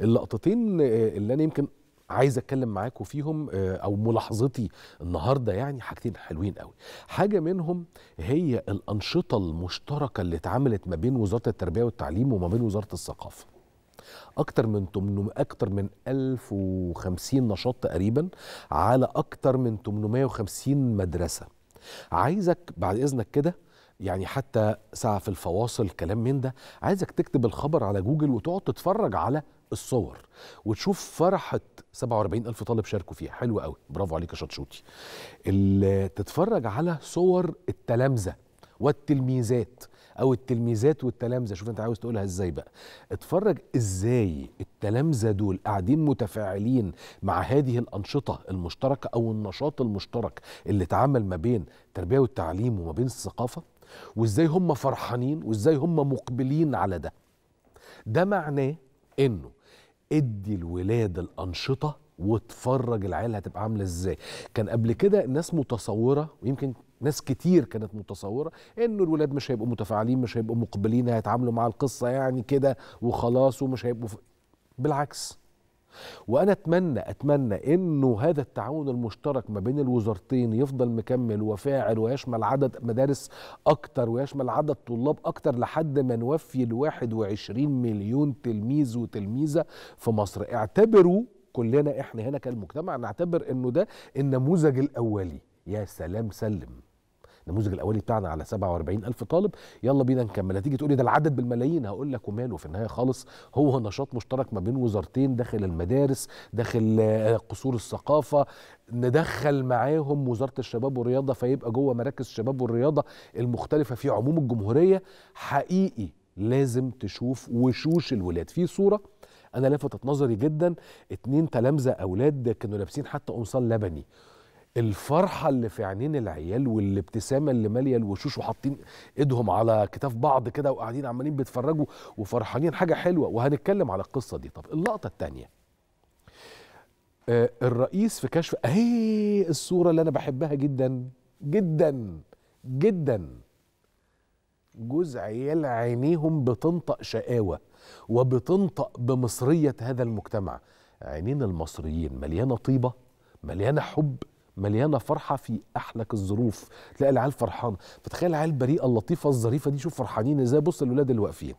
اللقطتين آه، اللي انا يمكن عايز اتكلم معاكم فيهم آه، او ملاحظتي النهارده يعني حاجتين حلوين قوي حاجه منهم هي الانشطه المشتركه اللي اتعملت ما بين وزاره التربيه والتعليم وما بين وزاره الثقافه اكتر من 800 اكتر من 1050 نشاط تقريبا على اكتر من 850 مدرسه عايزك بعد اذنك كده يعني حتى ساعه في الفواصل كلام من ده عايزك تكتب الخبر على جوجل وتقعد تتفرج على الصور وتشوف فرحه 47 الف طالب شاركوا فيها حلو قوي برافو عليك يا شطشوطي تتفرج على صور التلامذه والتلميذات او التلميذات والتلامذه شوف انت عاوز تقولها ازاي بقى اتفرج ازاي التلامذه دول قاعدين متفاعلين مع هذه الانشطه المشتركه او النشاط المشترك اللي اتعمل ما بين التربيه والتعليم وما بين الثقافه وازاي هم فرحانين وازاي هم مقبلين على ده ده معناه انه ادي الولاد الانشطه واتفرج العيال هتبقى عامله ازاي كان قبل كده الناس متصوره ويمكن ناس كتير كانت متصوره انه الولاد مش هيبقوا متفاعلين مش هيبقوا مقبلين هيتعاملوا مع القصه يعني كده وخلاص ومش هيبقوا ف... بالعكس وانا اتمنى اتمنى انه هذا التعاون المشترك ما بين الوزارتين يفضل مكمل وفاعل ويشمل عدد مدارس اكتر ويشمل عدد طلاب اكتر لحد ما نوفي ال 21 مليون تلميذ وتلميذه في مصر اعتبروا كلنا احنا هنا كالمجتمع نعتبر انه ده النموذج الاولي يا سلام سلم النموذج الاولي بتاعنا على 47000 طالب يلا بينا نكمل هتيجي تقولي ده العدد بالملايين هقول لك وماله في النهايه خالص هو نشاط مشترك ما بين وزارتين داخل المدارس داخل آه، قصور الثقافه ندخل معاهم وزاره الشباب والرياضه فيبقى جوه مراكز الشباب والرياضه المختلفه في عموم الجمهوريه حقيقي لازم تشوف وشوش الولاد في صوره انا لفتت نظري جدا اتنين تلامذه اولاد كانوا لابسين حتى قمصان لبني الفرحة اللي في عينين العيال والابتسامة اللي مالية الوشوش وحاطين ايدهم على كتاف بعض كده وقاعدين عمالين بيتفرجوا وفرحانين حاجة حلوة وهنتكلم على القصة دي طب اللقطة التانية آه، الرئيس في كشف اهي الصورة اللي انا بحبها جدا جدا جدا جوز عيال عينيهم بتنطق شقاوة وبتنطق بمصرية هذا المجتمع عينين المصريين مليانة طيبة مليانة حب مليانه فرحه في احلك الظروف تلاقي العيال فرحانه فتخيل العيال البريئه اللطيفه الظريفه دي شوف فرحانين ازاي بص للولاد اللي واقفين